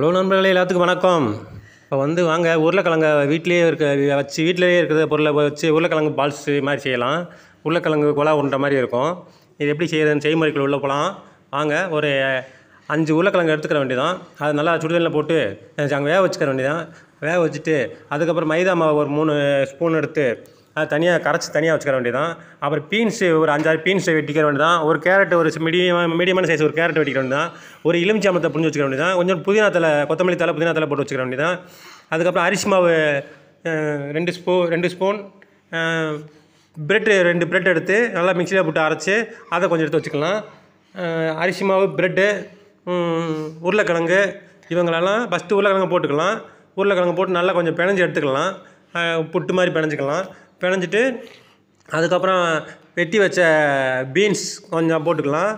hello நண்பர்களே எல்லாத்துக்கும் வணக்கம் இப்போ வந்து வாங்க உருளைக்கிழங்க வீட்டிலேயே இருக்க வச்சு வீட்டிலேயே இருக்கிற பொருளை வச்சு உருளைக்கிழங்கு பால்ஸ் மாதிரி செய்யலாம் உருளைக்கிழங்கு குழா உண்ட மாதிரி இருக்கும் இது எப்படி செய்கிறது செய்முறைக்குள்ள உள்ளே போகலாம் வாங்க ஒரு அஞ்சு உருளைக்கிழங்கு எடுத்துக்கிற வேண்டியதான் அது நல்லா சுடுதலில் போட்டு அங்கே வேக வச்சுக்கிற வேண்டியதான் வேக வச்சுட்டு அதுக்கப்புறம் மைதா மாவு ஒரு மூணு ஸ்பூன் எடுத்து அது தனியாக கரைச்சி தனியாக வச்சுக்கிற வேண்டியதான் அப்புறம் பீன்ஸு ஒரு அஞ்சாறு பீன்ஸை வெட்டிக்கிற வேண்டியதான் ஒரு கேரட் ஒரு மீடியம் மீடியமான சைஸ் ஒரு கேரட் வெட்டிக்கிற வேண்டியதான் ஒரு எலுமிச்சாமத்தை புரிஞ்சு வச்சுக்கிற வேண்டியதான் கொஞ்சம் புதினா தலை கொத்தமல்லி தலை புதினா தலை போட்டு வச்சுக்கிற வேண்டியதான் அதுக்கப்புறம் அரிசி மாவு ரெண்டு ஸ்பூ ரெண்டு ஸ்பூன் பிரெட்டு ரெண்டு பிரெட் எடுத்து நல்லா மிக்சியில் போட்டு அரைச்சி அதை கொஞ்சம் எடுத்து வச்சுக்கலாம் அரிசி மாவு பிரெட்டு உருளைக்கிழங்கு இவங்களெல்லாம் ஃபஸ்ட்டு உருளைக்கிழங்கு போட்டுக்கலாம் உருளைக்கிழங்கு போட்டு நல்லா கொஞ்சம் பிணைஞ்சு எடுத்துக்கலாம் புட்டு மாதிரி பிணைஞ்சிக்கலாம் பிணைஞ்சிட்டு அதுக்கப்புறம் வெட்டி வச்ச பீன்ஸ் கொஞ்சம் போட்டுக்கலாம்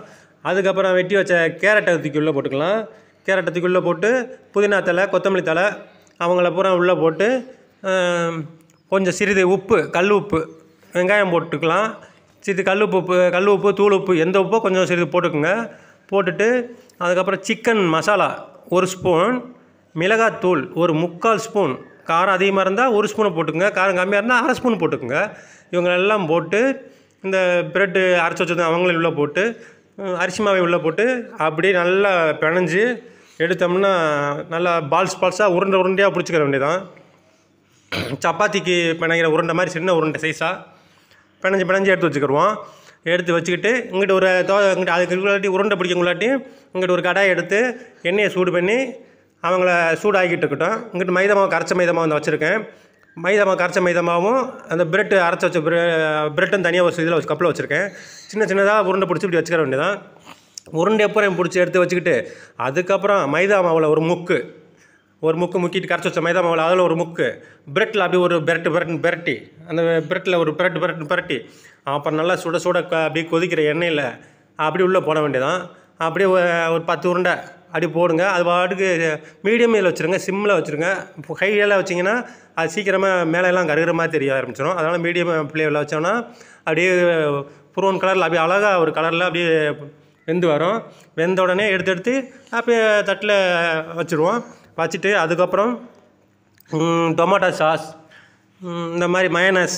அதுக்கப்புறம் வெட்டி வச்ச கேரட்டை தூக்கி உள்ளே போட்டுக்கலாம் கேரட்டை தூக்கி உள்ளே போட்டு புதினா தழை கொத்தமல்லி தழை அவங்கள பூரா உள்ளே போட்டு கொஞ்சம் சிறிது உப்பு கல் உப்பு வெங்காயம் போட்டுக்கலாம் சிறிது கல் உப்பு கல் உப்பு தூள் உப்பு எந்த உப்போ கொஞ்சம் சிறிது போட்டுக்கோங்க போட்டுட்டு அதுக்கப்புறம் சிக்கன் மசாலா ஒரு ஸ்பூன் மிளகாத்தூள் ஒரு முக்கால் ஸ்பூன் காரம் அதிகமாக இருந்தால் ஒரு ஸ்பூனை போட்டுக்கோங்க காரம் கம்மியாக இருந்தால் அரை ஸ்பூன் போட்டுக்கோங்க இவங்களெல்லாம் போட்டு இந்த ப்ரெட்டு அரைச்சி வச்சது அவங்களே உள்ளே போட்டு அரிசி மாவை உள்ளே போட்டு அப்படியே நல்லா பிணைஞ்சு எடுத்தோம்னா நல்லா பால்ஸ் பால்ஸாக உருண்டை உருண்டையாக பிடிச்சிக்கிற வேண்டியதான் சப்பாத்திக்கு பிணைக்கிற உருண்டை மாதிரி சின்ன உருண்டை சைஸாக பிணைஞ்சு பிணைஞ்சு எடுத்து வச்சுக்கிடுவோம் எடுத்து வச்சுக்கிட்டு இங்கிட்ட ஒரு தோ இங்கிட்ட அதுக்கு உருண்டை பிடிக்கங்களாட்டி இங்கிட்ட ஒரு கடாயை எடுத்து எண்ணெயை சூடு பண்ணி அவங்கள சூடாகிட்டு இருக்கட்டும் இங்கிட்டு மைதா மாவு கரைச்ச மைதா மாவு வச்சுருக்கேன் மைதா மாவு கரைச்ச மைதா மாவும் அந்த பிரெட்டு அரைச்ச வச்ச பிரெட்டும் தனியாக ஒரு இதில் வச்சு கப்பில் வச்சுருக்கேன் சின்ன சின்னதாக உருண்டை பிடிச்சி இப்படி வச்சுக்கிற வேண்டியதான் உருண்டை எப்போ பிடிச்சி எடுத்து வச்சுக்கிட்டு அதுக்கப்புறம் மைதா மாவில் ஒரு முக்கு ஒரு முக்கு முக்கிட்டு கரைச்சி வச்ச மைதா மாவில் அதில் ஒரு முக்கு பிரெட்டில் அப்படியே ஒரு பிரெட் பிரட்டு பிரட்டி அந்த பிரெட்டில் ஒரு பிரட்டு பிரட்டு பிரட்டி அப்புறம் நல்லா சுட சுட அப்படியே கொதிக்கிற எண்ணெயில் அப்படி உள்ளே போட வேண்டியதான் அப்படியே ஒரு பத்து உருண்டை அப்படி போடுங்க அது பாட்டுக்கு மீடியம் இதில் வச்சுருங்க சிம்மில் வச்சுருங்க இப்போ கையெல்லாம் வச்சிங்கன்னா அது சீக்கிரமாக மேலெல்லாம் கருகிற மாதிரி தெரிய ஆரம்பிச்சிடும் அதனால் மீடியம் ஃப்ளேவில் வச்சோம்னா அப்படியே ப்ரௌன் கலரில் அப்படியே அழகாக ஒரு கலரில் அப்படியே வெந்து வரும் வெந்த உடனே எடுத்து எடுத்து அப்படியே தட்டில் வச்சுருவோம் வச்சுட்டு அதுக்கப்புறம் டொமேட்டோ சாஸ் இந்த மாதிரி மயனஸ்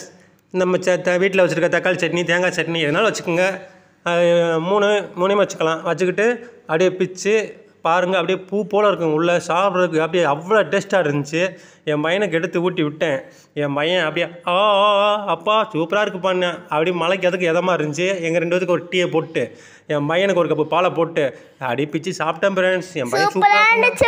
நம்ம ச வீட்டில் வச்சுருக்க தக்காளி சட்னி தேங்காய் சட்னி எதுனாலும் வச்சுக்கோங்க மூணு மூணையும் வச்சுக்கலாம் வச்சுக்கிட்டு அப்படியே பிச்சு பாருங்கள் அப்படியே பூ போல் இருக்கும் உள்ளே சாப்பிட்றதுக்கு அப்படியே அவ்வளோ டேஸ்ட்டாக இருந்துச்சு என் பையனுக்கு எடுத்து ஊட்டி விட்டேன் என் பையன் அப்படியே ஆ அப்பா சூப்பராக இருக்கு பண்ணேன் அப்படியே மலைக்கு அதுக்கு எதமாக இருந்துச்சு எங்கள் ரெண்டு பேத்துக்கு ஒரு டீயை போட்டு என் பையனுக்கு ஒரு கப்பு பாலை போட்டு அடி பிச்சு சாப்பிட்டேன் ஃப்ரெண்ட்ஸ் என் பையன் சூப்பராக இருந்துச்சு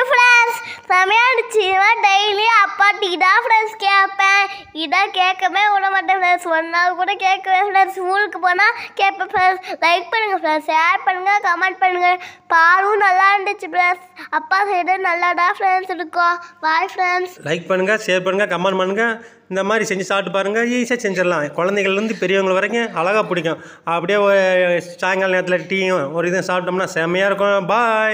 அப்பா பாட்டு இதான் ஃப்ரெண்ட்ஸ் கேட்பேன் இதான் கேட்கவே விட மாட்டேன் ஃப்ரெண்ட்ஸ் ஒன் கூட கேட்கவே ஃப்ரெண்ட்ஸ் ஸ்கூலுக்கு போனால் கேட்பேன் ஃப்ரெண்ட்ஸ் லைக் பண்ணுங்கள் ஃப்ரெண்ட்ஸ் ஷேர் பண்ணுங்கள் கமெண்ட் பண்ணுங்கள் பாலும் நல்லா இருந்துச்சு ஃப்ரெண்ட்ஸ் அப்பா சைடு நல்லாடா ஃப்ரெண்ட்ஸ் இருக்கும் பாய் ஃப்ரெண்ட்ஸ் லைக் பண்ணுங்கள் ஷேர் பண்ணுங்கள் கமெண்ட் பண்ணுங்கள் இந்த மாதிரி செஞ்சு சாப்பிட்டு பாருங்கள் ஈஸியாக செஞ்சிடலாம் குழந்தைகள்லேருந்து பெரியவங்க வரைக்கும் அழகாக பிடிக்கும் அப்படியே சாயங்கால நேரத்தில் டீயும் ஒரு இதுவும் சாப்பிட்டோம்னா செம்மையாக இருக்கும் பாய்